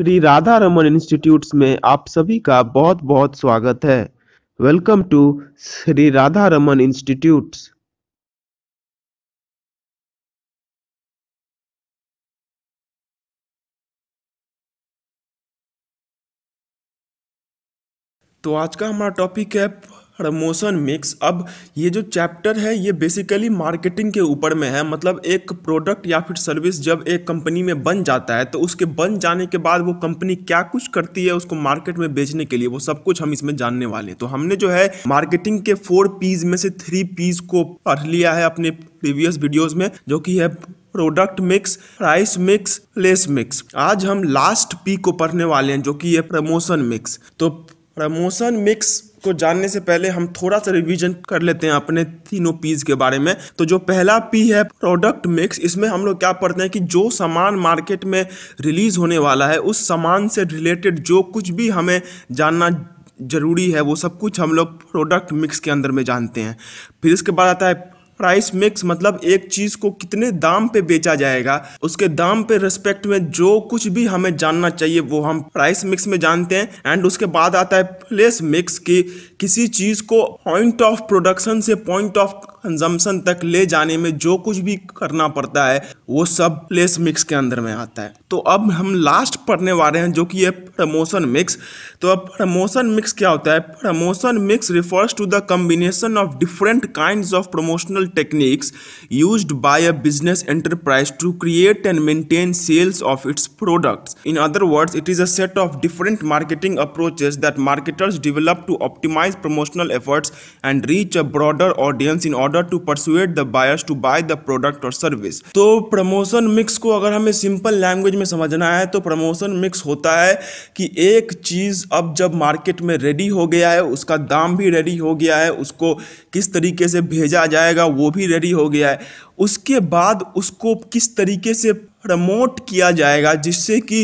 Shri Radha Raman institute में आप सभी का बहुत बहुत स्वागत है welcome to Shri Radha Raman institute तो आज का हमारा टॉपिक है प्रमोशन मिक्स अब ये जो चैप्टर है ये बेसिकली मार्केटिंग के ऊपर में है मतलब एक प्रोडक्ट या फिर सर्विस जब एक कंपनी में बन जाता है तो उसके बन जाने के बाद वो कंपनी क्या कुछ करती है उसको मार्केट में बेचने के लिए वो सब कुछ हम इसमें जानने वाले तो हमने जो है मार्केटिंग के फोर पीज में से थ्री पीज को पढ़ लिया है अपने प्रीवियस वीडियोज में जो कि है product mix price mix place mix आज हम लास्ट पी को पढ़ने वाले हैं जो कि है प्रमोशन मिक्स तो प्रमोशन मिक्स को तो जानने से पहले हम थोड़ा सा रिवीजन कर लेते हैं अपने तीनों पीज के बारे में तो जो पहला पी है प्रोडक्ट मिक्स इसमें हम लोग क्या पढ़ते हैं कि जो सामान मार्केट में रिलीज होने वाला है उस सामान से रिलेटेड जो कुछ भी हमें जानना ज़रूरी है वो सब कुछ हम लोग प्रोडक्ट मिक्स के अंदर में जानते हैं फिर इसके बाद आता है प्राइस मिक्स मतलब एक चीज़ को कितने दाम पे बेचा जाएगा उसके दाम पे रिस्पेक्ट में जो कुछ भी हमें जानना चाहिए वो हम प्राइस मिक्स में जानते हैं एंड उसके बाद आता है प्लेस मिक्स की किसी चीज़ को पॉइंट ऑफ प्रोडक्शन से पॉइंट ऑफ कंजम्पशन तक ले जाने में जो कुछ भी करना पड़ता है वो सब प्लेस मिक्स के अंदर में आता है तो अब हम लास्ट पढ़ने वाले हैं जो कि है प्रमोशन मिक्स तो अब प्रमोशन मिक्स क्या होता है promotion mix refers to the combination of different kind of promotional techniques used by a business enterprise to create and maintain sales of its products. In other words, it is a set of different marketing approaches that marketers develop to optimize promotional efforts and reach a broader audience in order to persuade the buyers to buy the product or service. तो promotion mix को अगर हमें simple language में समझना है तो promotion mix होता है कि एक चीज़ अब जब मार्केट में रेडी हो गया है उसका दाम भी रेडी हो गया है उसको किस तरीके से भेजा जाएगा वो भी रेडी हो गया है उसके बाद उसको किस तरीके से प्रमोट किया जाएगा जिससे कि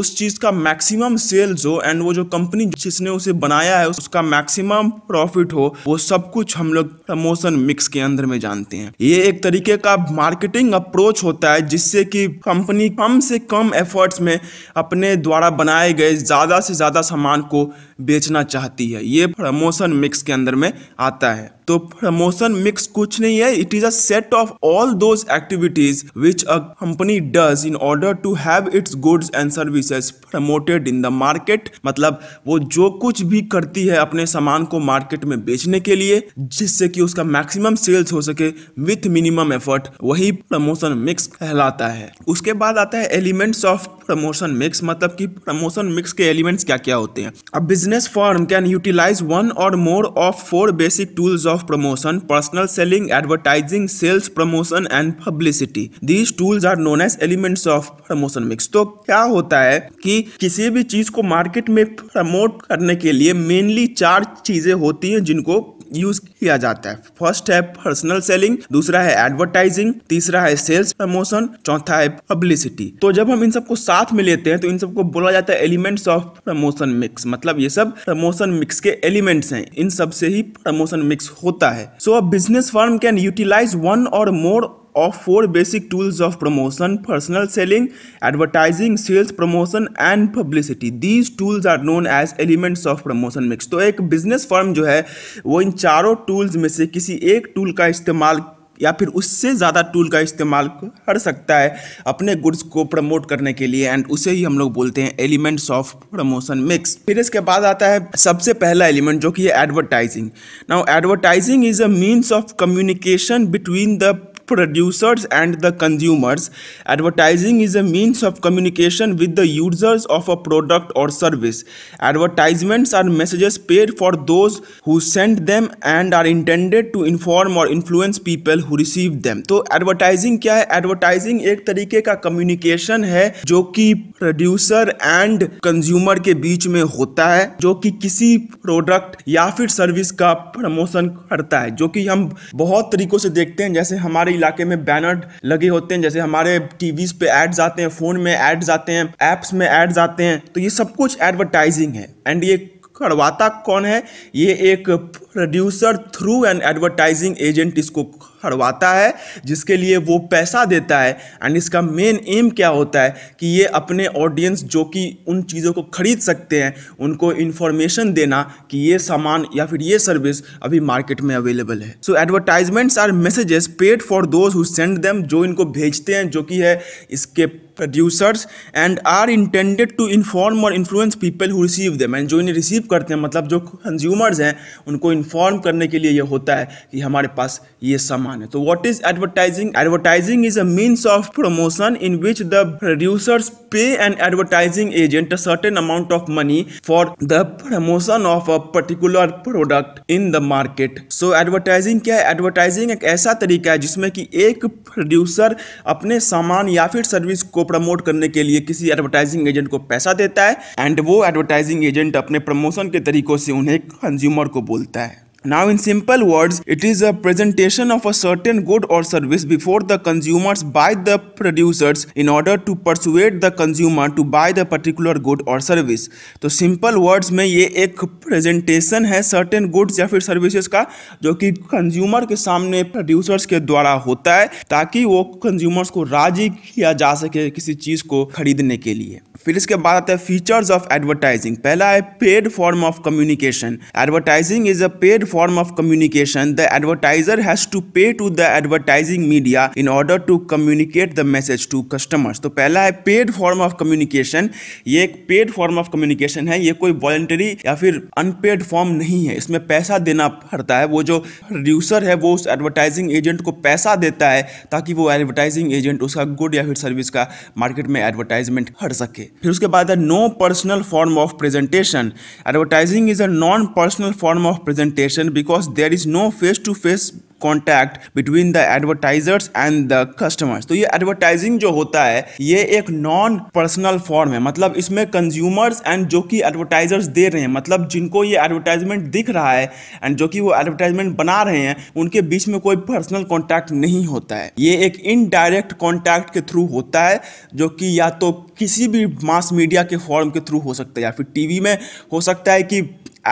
उस चीज़ का मैक्सिमम सेल्स हो एंड वो जो कंपनी जिसने उसे बनाया है उसका मैक्सिमम प्रॉफिट हो वो सब कुछ हम लोग प्रमोशन मिक्स के अंदर में जानते हैं ये एक तरीके का मार्केटिंग अप्रोच होता है जिससे कि कंपनी कम से कम एफर्ट्स में अपने द्वारा बनाए गए ज़्यादा से ज़्यादा सामान को बेचना चाहती है ये प्रमोशन मिक्स के अंदर में आता है तो प्रमोशन मिक्स कुछ नहीं है it is a set of all those activities which a company does in order to have its goods and services promoted in the market मतलब वो जो कुछ भी करती है अपने सामान को मार्केट में बेचने के लिए जिससे कि उसका मैक्सिमम सेल्स हो सके विथ मिनिमम एफर्ट वही प्रमोशन मिक्स कहलाता है उसके बाद आता है एलिमेंट्स ऑफ प्रमोशन मिक्स मतलब कि प्रमोशन मिक्स के एलिमेंट्स क्या क्या होते हैं अब business form can utilise one or more of four basic tools of promotion personal selling advertising sales promotion and publicity these tools are known as elements of promotion mix तो क्या होता है कि किसी भी चीज को मार्केट में प्रमोट करने के लिए मेनली चार चीजें होती हैं जिनको यूज किया जाता है फर्स्ट है पर्सनल सेलिंग दूसरा है एडवर्टाइजिंग तीसरा है सेल्स प्रमोशन चौथा है पब्लिसिटी तो जब हम इन सबको साथ में लेते हैं तो इन सबको बोला जाता है एलिमेंट्स ऑफ प्रमोशन मिक्स मतलब ये सब प्रमोशन मिक्स के एलिमेंट्स हैं इन सब से ही प्रमोशन मिक्स होता है so a business firm can utilise one or more of four basic tools of promotion personal selling advertising sales promotion and publicity these tools are known as elements of promotion mix तो एक business firm जो है वो इन चारों tools में से किसी एक टूल का इस्तेमाल या फिर उससे ज़्यादा टूल का इस्तेमाल कर सकता है अपने गुड्स को प्रमोट करने के लिए एंड उसे ही हम लोग बोलते हैं एलिमेंट्स ऑफ प्रमोशन मिक्स फिर इसके बाद आता है सबसे पहला एलिमेंट जो कि है advertising now advertising is a means of communication between the producers and the consumers. Advertising is a means of communication with the users of a product or service. Advertisements are messages paid for those who send them and are intended to inform or influence people who receive them. so advertising kya hai advertising ek tarike ka communication hai jo ki producer and consumer ke beech mein hota hai jo ki kisi product ya fir service ka promotion karta hai jo ki hum bahut tarikon se dekhte hain jaise hamare इलाके में banner लगे होते हैं जैसे हमारे TV पे ads आते हैं फोन में एड्स आते हैं एप्स में एड्स आते हैं तो ये सब कुछ एडवर्टाइजिंग है एंड ये करवाता कौन है ये एक producer through an advertising agent इसको करवाता है जिसके लिए वो पैसा देता है एंड इसका मेन एम क्या होता है कि ये अपने ऑडियंस जो कि उन चीज़ों को खरीद सकते हैं उनको इन्फॉर्मेशन देना कि ये सामान या फिर ये सर्विस अभी मार्केट में अवेलेबल है so advertisements are messages paid for those who send them जो इनको भेजते हैं जो कि है इसके producers and are intended to inform or influence people who receive them and जो इन्हें रिसीव करते हैं मतलब जो कंज्यूमर्स हैं उनको इन्फॉर्म करने के लिए ये होता है कि हमारे पास ये सामान है तो what is advertising advertising is a means of promotion in which the producers pay an advertising agent a certain amount of money for the promotion of a particular product in the market so advertising क्या है advertising एक ऐसा तरीका है जिसमें कि एक producer अपने सामान या फिर सर्विस को प्रमोट करने के लिए किसी एडवर्टाइजिंग एजेंट को पैसा देता है एंड वो एडवर्टाइजिंग एजेंट अपने प्रमोशन के तरीकों से उन्हें कंज्यूमर को बोलता है Now in simple words, it is a presentation of a certain good or service before the consumers by the producers in order to persuade the consumer to buy the particular good or service. तो simple words में ये एक presentation है certain goods या फिर services का जो कि consumer के सामने producers के द्वारा होता है ताकि वो consumers को राजी किया जा सके किसी चीज़ को खरीदने के लिए फिर इसके बाद आता है फीचर्स ऑफ एडवर्टाइजिंग पहला है paid form of communication advertising is a paid form of communication the advertiser has to pay to the advertising media in order to communicate the message to customers तो पहला है paid form of communication ये एक paid form of communication है ये कोई voluntary या फिर अनपेड फॉर्म नहीं है इसमें पैसा देना पड़ता है वो जो प्रोड्यूसर है वो उस एडवर्टाइजिंग एजेंट को पैसा देता है ताकि वो एडवर्टाइजिंग एजेंट उसका गुड या फिर सर्विस का मार्केट में एडवर्टाइजमेंट कर सके फिर उसके बाद है no personal form of presentation advertising is a non personal form of presentation because there is no face to face contact between the advertisers and the customers तो ये एडवर्टाइजिंग जो होता है ये एक नॉन पर्सनल फॉर्म है मतलब इसमें कंज्यूमर्स एंड जो कि एडवर्टाइजर्स दे रहे हैं मतलब जिनको ये एडवर्टाइजमेंट दिख रहा है एंड जो कि वो एडवर्टाइजमेंट बना रहे हैं उनके बीच में कोई पर्सनल कॉन्टैक्ट नहीं होता है ये एक इनडायरेक्ट कॉन्टैक्ट के थ्रू होता है जो कि या तो किसी भी मास मीडिया के फॉर्म के थ्रू हो सकता है या फिर टीवी में हो सकता है कि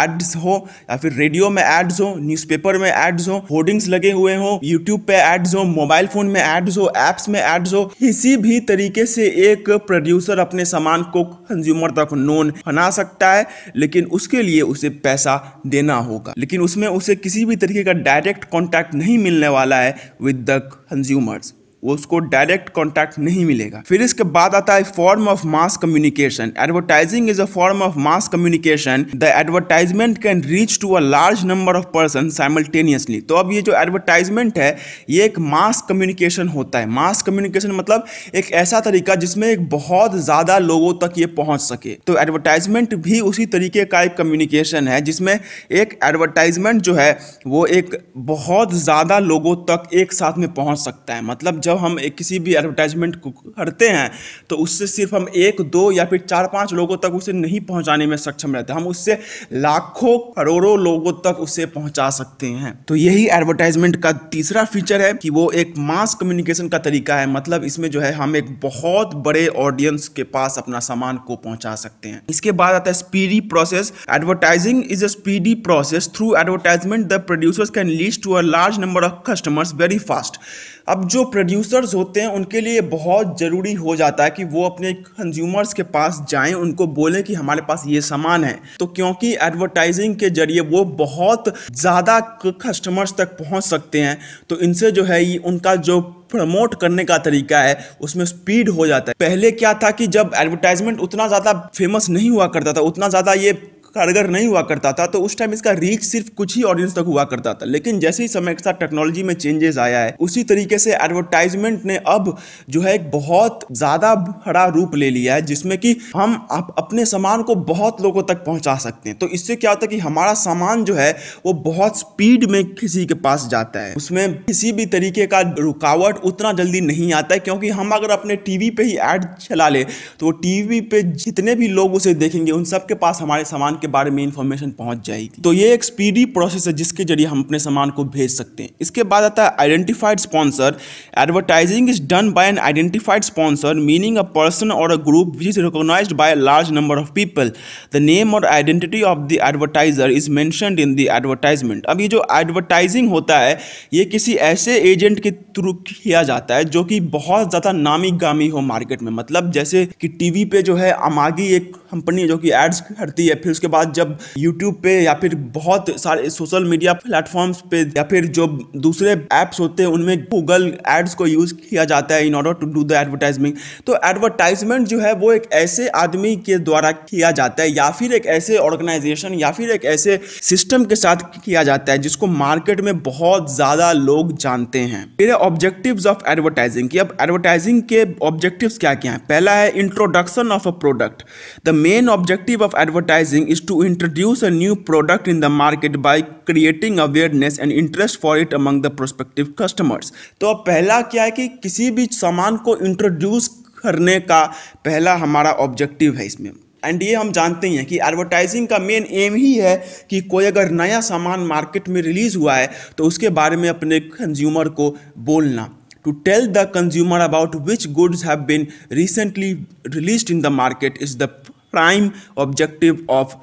एड्स हो या फिर रेडियो में एड्स हो न्यूज़पेपर में एड्स हो होर्डिंग्स लगे हुए हो यूट्यूब पे एड्स हो मोबाइल फोन में एड्स हो एप्स में एड्स हो किसी भी तरीके से एक प्रोड्यूसर अपने सामान को कंज्यूमर तक नोन बना सकता है लेकिन उसके लिए उसे पैसा देना होगा लेकिन उसमें उसे किसी भी तरीके का डायरेक्ट कॉन्टैक्ट नहीं मिलने वाला है विद द कंज्यूमर्स उसको डायरेक्ट कॉन्टैक्ट नहीं मिलेगा फिर इसके बाद आता है form of mass communication advertising is a form of mass communication the advertisement can reach to a large number of person simultaneously तो अब ये जो एडवर्टाइजमेंट है ये एक मास कम्युनिकेशन होता है मास कम्युनिकेशन मतलब एक ऐसा तरीका जिसमें एक बहुत ज़्यादा लोगों तक ये पहुंच सके तो एडवर्टाइजमेंट भी उसी तरीके का एक कम्युनिकेशन है जिसमें एक एडवर्टाइजमेंट जो है वो एक बहुत ज़्यादा लोगों तक एक साथ में पहुंच सकता है मतलब जब जब हम एक किसी भी एडवर्टाइजमेंट को करते हैं तो उससे सिर्फ हम एक दो या फिर चार पांच लोगों तक उसे नहीं पहुंचाने में सक्षम रहते हम उससे लाखों करोड़ों लोगों तक उसे पहुंचा सकते हैं तो यही एडवर्टाइजमेंट का तीसरा फीचर है कि वो एक मास कम्युनिकेशन का तरीका है मतलब इसमें जो है हम एक बहुत बड़े ऑडियंस के पास अपना सामान को पहुंचा सकते हैं इसके बाद आता है speedy process advertising is a speedy process through advertisement the producers can lead to a large number of customers very fast अब जो प्रोड्यूसर्स होते हैं उनके लिए बहुत ज़रूरी हो जाता है कि वो अपने कंज्यूमर्स के पास जाएं उनको बोलें कि हमारे पास ये सामान है तो क्योंकि एडवर्टाइजिंग के जरिए वो बहुत ज़्यादा कस्टमर्स तक पहुंच सकते हैं तो इनसे जो है ये उनका जो प्रमोट करने का तरीका है उसमें स्पीड हो जाता है पहले क्या था कि जब एडवर्टाइजमेंट उतना ज़्यादा फेमस नहीं हुआ करता था उतना ज़्यादा ये कारगर नहीं हुआ करता था तो उस टाइम इसका रीच सिर्फ कुछ ही ऑडियंस तक हुआ करता था लेकिन जैसे ही समय के साथ टेक्नोलॉजी में चेंजेस आया है उसी तरीके से एडवर्टाइजमेंट ने अब जो है एक बहुत ज़्यादा बड़ा रूप ले लिया है जिसमें कि हम आप अपने सामान को बहुत लोगों तक पहुँचा सकते हैं तो इससे क्या होता है कि हमारा सामान जो है वो बहुत स्पीड में किसी के पास जाता है उसमें किसी भी तरीके का रुकावट उतना जल्दी नहीं आता है क्योंकि हम अगर अपने टीवी पे ही ऐड चला ले तो टीवी पे जितने भी लोग उसे देखेंगे उन सबके पास हमारे सामान आपके बारे में इन्फॉर्मेशन पहुंच जाएगी तो ये एक स्पीडी प्रोसेस है जिसके जरिए हम अपने सामान को भेज सकते हैं इसके बाद आता है identified sponsor advertising is done by an identified sponsor meaning a person or a group which is recognise by a large number of people the name or identity of the advertiser is mentioned in the advertisement अब ये जो advertising होता है ये किसी ऐसे agent के through किया जाता है जो कि बहुत ज़्यादा नामी गामी हो मार्केट में मतलब जैसे कि टीवी पे जो है अमागी एक कंपनी जो कि एड्स करती है फिर उसके बाद जब यूट्यूब पे या फिर बहुत सारे सोशल मीडिया प्लेटफॉर्म्स पे या फिर जो दूसरे ऐप्स होते हैं उनमें गूगल एड्स को यूज़ किया जाता है in order to do the advertisement तो एडवर्टाइजमेंट जो है वो एक ऐसे आदमी के द्वारा किया जाता है या फिर एक ऐसे ऑर्गेनाइजेशन या फिर एक ऐसे सिस्टम के साथ किया जाता है जिसको मार्केट में बहुत ज़्यादा लोग जानते हैं फिर ऑब्जेक्टिव ऑफ एडवर्टाइजिंग की अब एडवर्टाइजिंग के ऑब्जेक्टिव क्या क्या हैं पहला है introduction of a product the main objective of advertising is to introduce a new product in the market by creating awareness and interest for it among the prospective customers तो अब पहला क्या है कि किसी भी सामान को इंट्रोड्यूस करने का पहला हमारा ऑब्जेक्टिव है इसमें एंड ये हम जानते ही हैं कि एडवर्टाइजिंग का मेन एम ही है कि कोई अगर नया सामान मार्केट में रिलीज हुआ है तो उसके बारे में अपने कंज्यूमर को बोलना to tell the consumer about which goods have been recently release in the market is the prime objective of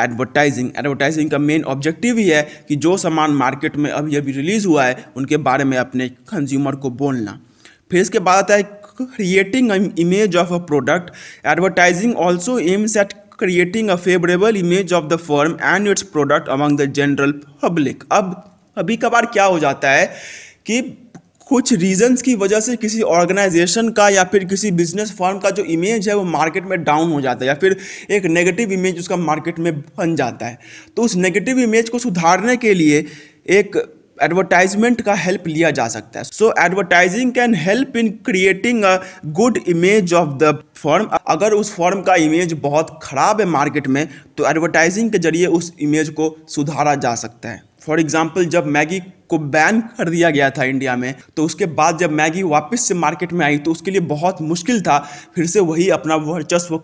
advertising advertising का मेन ऑब्जेक्टिव ही है कि जो सामान मार्केट में अभी अभी रिलीज़ हुआ है उनके बारे में अपने कंज्यूमर को बोलना फिर इसके बाद आता है creating image of a product advertising also aims at creating a favourable image of the firm and its product among the general public अब अभी कभार क्या हो जाता है कि कुछ रीजंस की वजह से किसी ऑर्गेनाइजेशन का या फिर किसी बिजनेस फॉर्म का जो इमेज है वो मार्केट में डाउन हो जाता है या फिर एक नेगेटिव इमेज उसका मार्केट में बन जाता है तो उस नेगेटिव इमेज को सुधारने के लिए एक एडवर्टाइजमेंट का हेल्प लिया जा सकता है so advertising can help in creating a good image of the firm अगर उस फॉर्म का इमेज बहुत ख़राब है मार्केट में तो एडवर्टाइजिंग के जरिए उस इमेज को सुधारा जा सकता है फॉर एग्जाम्पल जब मैगी को बैन कर दिया गया था इंडिया में तो उसके बाद जब मैगी वापस से मार्केट में आई तो उसके लिए बहुत मुश्किल था फिर से वही अपना वर्चस्व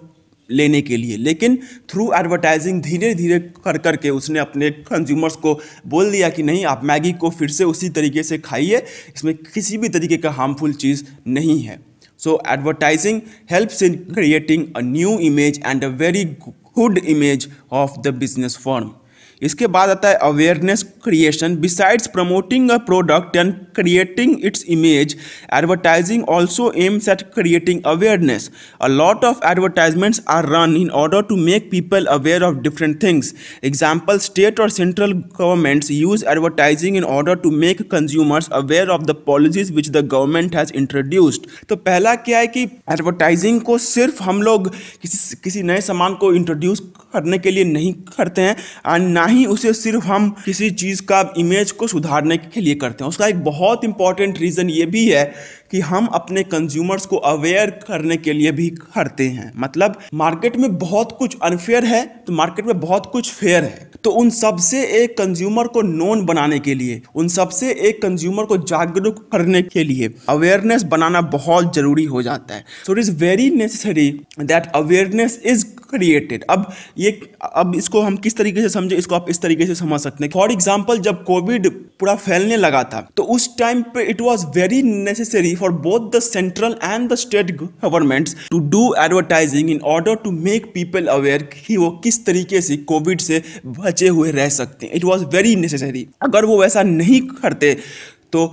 लेने के लिए लेकिन थ्रू एडवर्टाइजिंग धीरे धीरे कर कर के उसने अपने कंज्यूमर्स को बोल दिया कि नहीं आप मैगी को फिर से उसी तरीके से खाइए इसमें किसी भी तरीके का हार्मफुल चीज़ नहीं है so advertising helps in creating a new image and a very good image of the business firm इसके बाद आता है awareness creation besides promoting a product and creating its image advertising also aims at creating awareness a lot of advertisements are run in order to make people aware of different things example state और central governments use advertising in order to make consumers aware of the policies which the government has introduced तो पहला क्या है कि advertising को सिर्फ हम लोग किसी किसी नए सामान को इंट्रोड्यूस करने के लिए नहीं करते हैं एंड ना ही उसे सिर्फ हम किसी चीज़ का इमेज को सुधारने के लिए करते हैं उसका एक बहुत इंपॉर्टेंट रीज़न ये भी है कि हम अपने कंज्यूमर्स को अवेयर करने के लिए भी करते हैं मतलब मार्केट में बहुत कुछ अनफेयर है तो मार्केट में बहुत कुछ फेयर है तो उन सबसे एक कंज्यूमर को नोन बनाने के लिए उन सबसे एक कंज्यूमर को जागरूक करने के लिए अवेयरनेस बनाना बहुत जरूरी हो जाता है so it is very necessary that awareness is created अब ये अब इसको हम किस तरीके से समझे इसको आप इस तरीके से समझ सकते हैं फॉर एग्जाम्पल जब कोविड पूरा फैलने लगा था तो उस टाइम पे it was very necessary for both the central and the state governments to do advertising in order to make people aware कि वो किस तरीके से कोविड से बचे हुए रह सकते हैं इट वॉज वेरी नेसेसरी अगर वो वैसा नहीं करते तो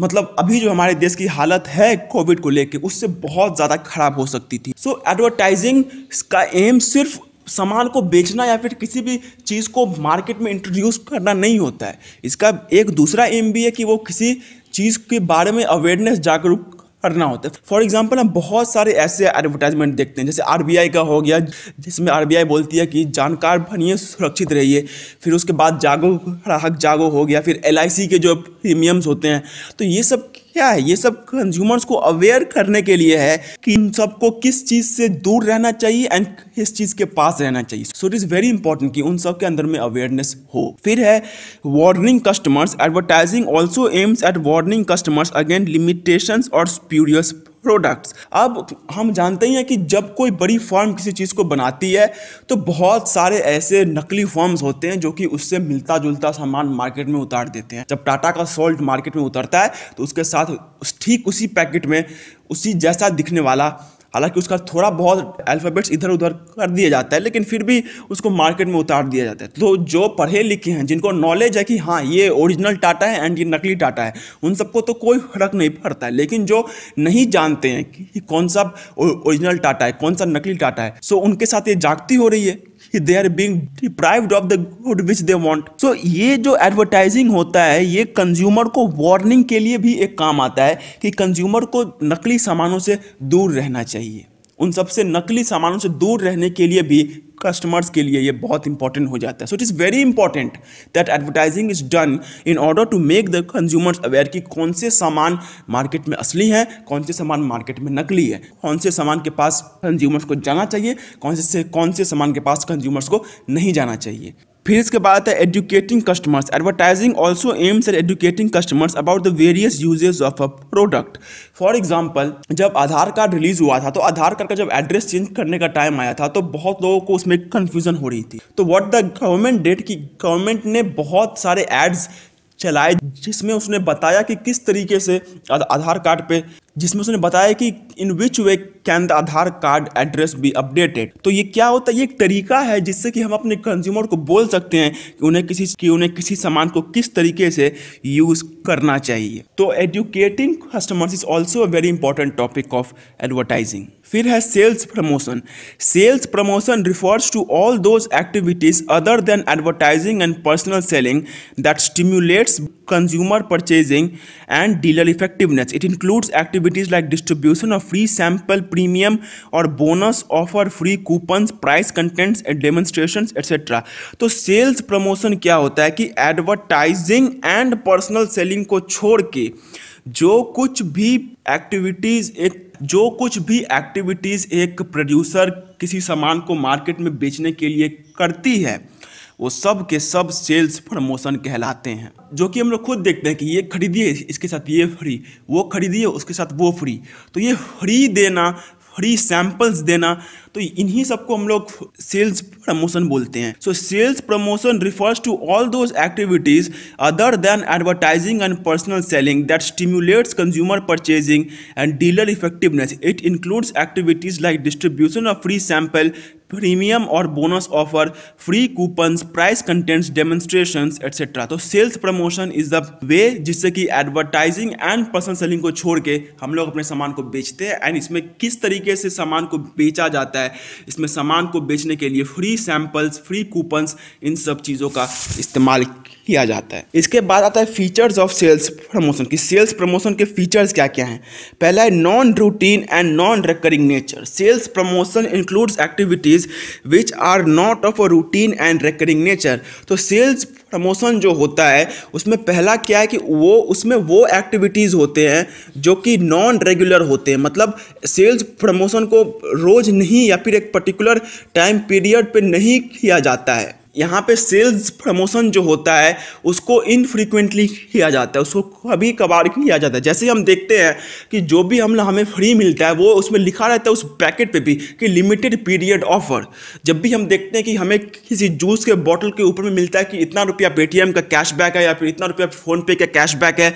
मतलब अभी जो हमारे देश की हालत है कोविड को लेके उससे बहुत ज़्यादा खराब हो सकती थी सो so, एडवर्टाइजिंग का एम सिर्फ सामान को बेचना या फिर किसी भी चीज़ को मार्केट में इंट्रोड्यूस करना नहीं होता है इसका एक दूसरा एम भी है कि वो किसी चीज़ के बारे में अवेयरनेस जागरूक करना होता है फॉर एग्जाम्पल हम बहुत सारे ऐसे एडवर्टाइजमेंट देखते हैं जैसे आर का हो गया जिसमें आर बोलती है कि जानकार बनिए सुरक्षित रहिए फिर उसके बाद जागो ग्राहक जागो हो गया फिर एल के जो प्रीमियम्स होते हैं तो ये सब क्या है ये सब कंज्यूमर्स को अवेयर करने के लिए है कि इन सबको किस चीज़ से दूर रहना चाहिए एंड किस चीज़ के पास रहना चाहिए so it is very important कि उन सब के अंदर में अवेयरनेस हो फिर है warning customers advertising also aims at warning customers against limitations और स्प्यूरियस प्रोडक्ट्स अब हम जानते ही हैं कि जब कोई बड़ी फॉर्म किसी चीज़ को बनाती है तो बहुत सारे ऐसे नकली फॉर्म्स होते हैं जो कि उससे मिलता जुलता सामान मार्केट में उतार देते हैं जब टाटा का सॉल्ट मार्केट में उतरता है तो उसके साथ ठीक उसी पैकेट में उसी जैसा दिखने वाला हालांकि उसका थोड़ा बहुत अल्फ़ाबेट्स इधर उधर कर दिया जाता है लेकिन फिर भी उसको मार्केट में उतार दिया जाता है तो जो पढ़े लिखे हैं जिनको नॉलेज है कि हाँ ये ओरिजिनल टाटा है एंड ये नकली टाटा है उन सबको तो कोई फ़र्क नहीं पड़ता है लेकिन जो नहीं जानते हैं कि कौन सा ओरिजिनल टाटा है कौन सा नकली टाटा है सो उनके साथ ये जागती हो रही है they are being deprived of the good which they want so ये जो एडवर्टाइजिंग होता है ये कंज्यूमर को वार्निंग के लिए भी एक काम आता है कि कंज्यूमर को नकली सामानों से दूर रहना चाहिए उन सबसे नकली सामानों से दूर रहने के लिए भी कस्टमर्स के लिए ये बहुत इंपॉर्टेंट हो जाता है so it is very important that advertising is done in order to make the consumers aware कि कौन से सामान मार्केट में असली है कौन से सामान मार्केट में नकली है कौन से सामान के पास कंज्यूमर्स को जाना चाहिए कौन से कौन से सामान के पास कंज्यूमर्स को नहीं जाना चाहिए फिर इसके बाद है educating customers advertising also aims at educating customers about the various usages of a product for example जब आधार कार्ड रिलीज हुआ था तो आधार कार्ड का जब एड्रेस चेंज करने का टाइम आया था तो बहुत लोगों को उसमें कन्फ्यूजन हो रही थी तो वॉट द गवर्नमेंट डेट की गवर्नमेंट ने बहुत सारे एड्स चलाए जिसमें उसने बताया कि किस तरीके से आधार कार्ड पे जिसमें उसने बताया कि in which way can the Aadhaar card address be updated तो ये क्या होता है ये एक तरीका है जिससे कि हम अपने कंज्यूमर को बोल सकते हैं कि उन्हें किसी कि उन्हें किसी सामान को किस तरीके से यूज़ करना चाहिए तो educating customers is also a very important topic of advertising फिर है sales promotion sales promotion refers to all those activities other than advertising and personal selling that stimulates consumer purchasing and dealer effectiveness it includes active activities like distribution of free sample premium or bonus offer free coupons price contents and demonstrations etc तो sales promotion क्या होता है कि advertising and personal selling को छोड़ के जो कुछ भी एक्टिविटीज़ एक जो कुछ भी एक्टिविटीज़ एक प्रोड्यूसर किसी सामान को मार्केट में बेचने के लिए करती है वो सब के सब सेल्स प्रमोशन कहलाते हैं जो कि हम लोग खुद देखते हैं कि ये खरीदिए इसके साथ ये फ्री वो खरीदिए उसके साथ वो फ्री तो ये फ्री देना फ्री सैंपल्स देना तो इन्हीं सबको हम लोग सेल्स प्रमोशन बोलते हैं so sales promotion refers to all those activities other than advertising and personal selling that stimulates consumer purchasing and dealer effectiveness it includes activities like distribution of free sample premium और bonus offer free coupons price contents demonstration etcetera तो sales promotion is the way जिससे कि advertising and personal selling को छोड़ के हम लोग अपने सामान को बेचते हैं एंड इसमें किस तरीके से सामान को बेचा जाता है इसमें सामान को बेचने के लिए फ्री सैम्पल्स फ्री कूपन्स इन सब चीज़ों का इस्तेमाल किया जाता है इसके बाद आता है फीचर्स ऑफ सेल्स प्रमोशन की सेल्स प्रमोशन के फीचर्स क्या क्या हैं पहला है non routine and non recurring nature sales promotion includes activities which are not of a routine and recurring nature तो सेल्स प्रमोशन जो होता है उसमें पहला क्या है कि वो उसमें वो एक्टिविटीज़ होते हैं जो कि नॉन रेगुलर होते हैं मतलब सेल्स प्रमोशन को रोज़ नहीं या फिर एक पर्टिकुलर टाइम पीरियड पे नहीं किया जाता है यहाँ पे सेल्स प्रमोशन जो होता है उसको इनफ्रीक्वेंटली किया जाता है उसको कभी कभार किया जाता है जैसे हम देखते हैं कि जो भी हम हमें फ्री मिलता है वो उसमें लिखा रहता है उस पैकेट पे भी कि लिमिटेड पीरियड ऑफर जब भी हम देखते हैं कि हमें किसी जूस के बॉटल के ऊपर में मिलता है कि इतना रुपया पेटीएम का कैशबैक है या फिर इतना रुपया फ़ोनपे का कैशबैक है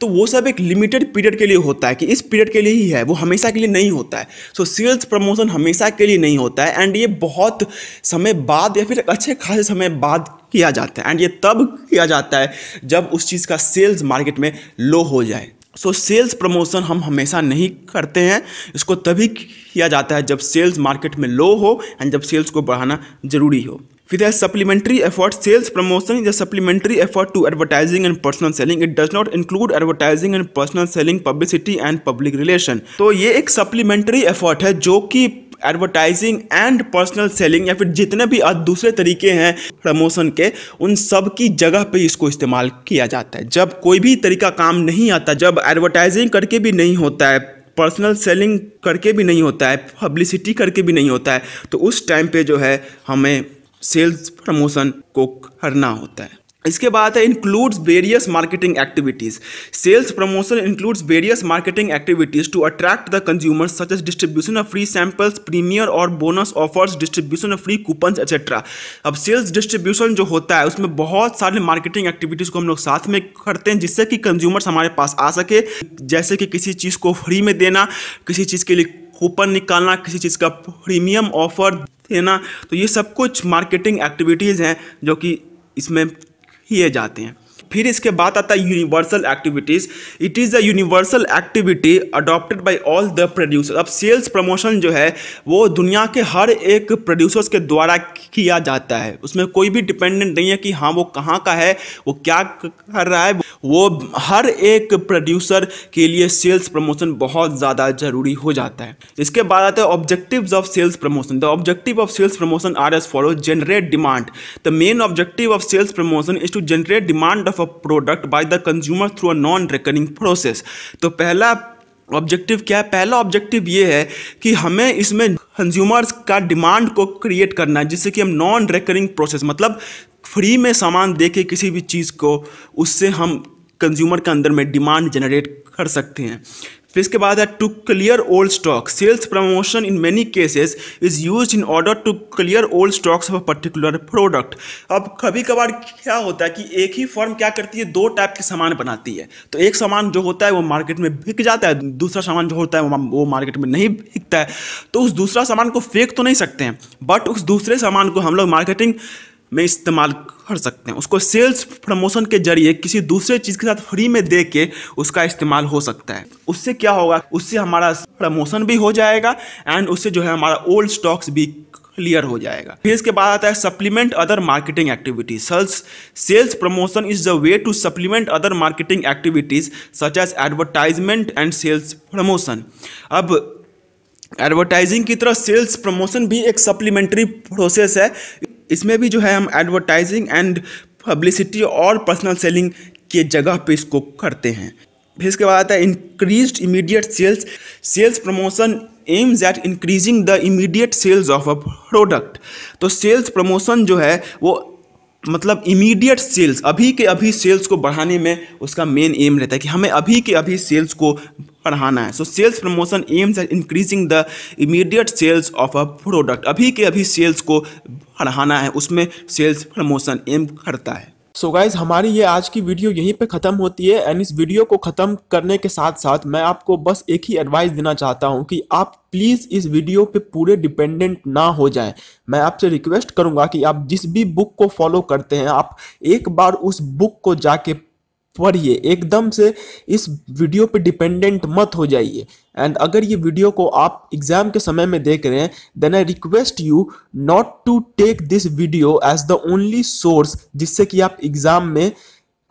तो वो सब एक लिमिटेड पीरियड के लिए होता है कि इस पीरियड के लिए ही है वो हमेशा के लिए नहीं होता है सो सेल्स प्रमोशन हमेशा के लिए नहीं होता है एंड ये बहुत समय बाद या फिर अच्छे खासे समय बाद किया जाता है एंड ये तब किया जाता है जब उस चीज़ का सेल्स मार्केट में लो हो जाए सो सेल्स प्रमोशन हम हमेशा नहीं करते हैं इसको तभी किया जाता है जब सेल्स मार्केट में लो हो एंड जब सेल्स को बढ़ाना ज़रूरी हो फिर है supplementary effort sales promotion is a supplementary effort to advertising and personal selling it does not include advertising and personal selling publicity and public relation तो ये एक सप्लीमेंट्री एफर्ट है जो कि एडवर्टाइजिंग एंड पर्सनल सेलिंग या फिर जितने भी दूसरे तरीके हैं प्रमोशन के उन सब की जगह पे इसको इस्तेमाल किया जाता है जब कोई भी तरीका काम नहीं आता जब एडवर्टाइजिंग करके भी नहीं होता है पर्सनल सेलिंग करके भी नहीं होता है पब्लिसिटी करके भी नहीं होता है तो उस टाइम पे जो है हमें सेल्स प्रमोशन को करना होता है इसके बाद है includes various marketing activities sales promotion includes various marketing activities to attract the consumer such as distribution of free samples premier और bonus offers distribution of free coupons etcetera अब सेल्स डिस्ट्रीब्यूशन जो होता है उसमें बहुत सारे मार्केटिंग एक्टिविटीज को हम लोग साथ में करते हैं जिससे कि कंज्यूमर्स हमारे पास आ सके जैसे कि किसी चीज़ को फ्री में देना किसी चीज़ के लिए कूपन निकालना किसी चीज़ का प्रीमियम ऑफर देना तो ये सब कुछ मार्केटिंग एक्टिविटीज़ हैं जो कि इसमें किए जाते हैं फिर इसके बाद आता है universal activities it is a universal activity adopted by all the producer अब सेल्स प्रमोशन जो है वो दुनिया के हर एक प्रोड्यूसर्स के द्वारा किया जाता है उसमें कोई भी डिपेंडेंट नहीं है कि हाँ वो कहाँ का है वो क्या कर रहा है वो हर एक प्रोड्यूसर के लिए सेल्स प्रमोशन बहुत ज़्यादा ज़रूरी हो जाता है इसके बाद आता है objective of sales promotion the objective of sales promotion are as follow generate demand the main objective of sales promotion is to generate demand of of product by the consumer through a non recurring process तो पहला objective क्या है पहला objective ये है कि हमें इसमें कंज्यूमर्स का डिमांड को क्रिएट करना है जिससे कि हम नॉन रिकरिंग प्रोसेस मतलब फ्री में सामान दे के किसी भी चीज़ को उससे हम कंज्यूमर के अंदर में डिमांड जनरेट कर सकते हैं फिर इसके बाद है to clear old stock sales promotion in many cases is use in order to clear old stocks of a particular product अब कभी कभार क्या होता है कि एक ही फर्म क्या करती है दो टाइप के सामान बनाती है तो एक सामान जो होता है वो मार्केट में बिक जाता है दूसरा सामान जो होता है वो मार्केट में नहीं बिकता है तो उस दूसरा सामान को फेंक तो नहीं सकते हैं बट उस दूसरे सामान को हम लोग मार्केटिंग में इस्तेमाल कर सकते हैं उसको सेल्स प्रमोशन के जरिए किसी दूसरे चीज़ के साथ फ्री में दे के उसका इस्तेमाल हो सकता है उससे क्या होगा उससे हमारा प्रमोशन भी हो जाएगा एंड उससे जो है हमारा ओल्ड स्टॉक्स भी क्लियर हो जाएगा फिर इसके बाद आता है supplement other marketing activities sales sales promotion is the way to supplement other marketing activities such as advertisement and sales promotion अब एडवर्टाइजिंग की तरह सेल्स प्रमोशन भी एक सप्लीमेंट्री प्रोसेस है इसमें भी जो है हम एडवर्टाइजिंग एंड पब्लिसिटी और पर्सनल सेलिंग के जगह पे इसको करते हैं फिर इसके बाद आता है increase immediate sales sales promotion aims at increasing the immediate sales of a product तो सेल्स प्रमोशन जो है वो मतलब इमीडिएट सेल्स अभी के अभी सेल्स को बढ़ाने में उसका मेन एम रहता है कि हमें अभी के अभी सेल्स को बढ़ाना है so sales promotion aims at increasing the immediate sales of a product अभी के अभी सेल्स को बढ़ाना है उसमें सेल्स प्रमोशन एम करता है सो so गाइज हमारी ये आज की वीडियो यहीं पे ख़त्म होती है एंड इस वीडियो को ख़त्म करने के साथ साथ मैं आपको बस एक ही एडवाइस देना चाहता हूँ कि आप प्लीज़ इस वीडियो पे पूरे डिपेंडेंट ना हो जाएं मैं आपसे रिक्वेस्ट करूँगा कि आप जिस भी बुक को फॉलो करते हैं आप एक बार उस बुक को जाके पढ़िए एकदम से इस वीडियो पे डिपेंडेंट मत हो जाइए एंड अगर ये वीडियो को आप एग्जाम के समय में देख रहे हैं then I request you not to take this video as the only source जिससे कि आप एग्जाम में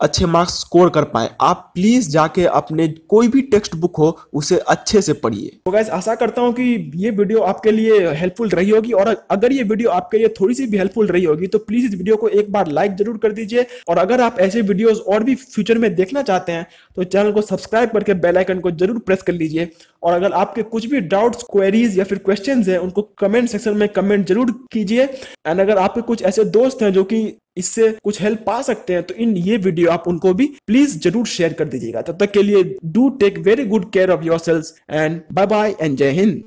अच्छे मार्क्स स्कोर कर पाए आप प्लीज़ जाके अपने कोई भी टेक्स्ट बुक हो उसे अच्छे से पढ़िए तो गैस आशा करता हूँ कि ये वीडियो आपके लिए हेल्पफुल रही होगी और अगर ये वीडियो आपके लिए थोड़ी सी भी हेल्पफुल रही होगी तो प्लीज़ इस वीडियो को एक बार लाइक जरूर कर दीजिए और अगर आप ऐसे वीडियोज और भी फ्यूचर में देखना चाहते हैं तो चैनल को सब्सक्राइब करके बेलाइकन को जरूर प्रेस कर लीजिए और अगर आपके कुछ भी डाउट्स क्वेरीज या फिर क्वेश्चन है उनको कमेंट सेक्शन में कमेंट जरूर कीजिए एंड अगर आपके कुछ ऐसे दोस्त हैं जो कि इससे कुछ हेल्प पा सकते हैं तो इन ये वीडियो आप उनको भी प्लीज जरूर शेयर कर दीजिएगा तब तक के लिए do take very good care of your sales and bye bye and जय हिंद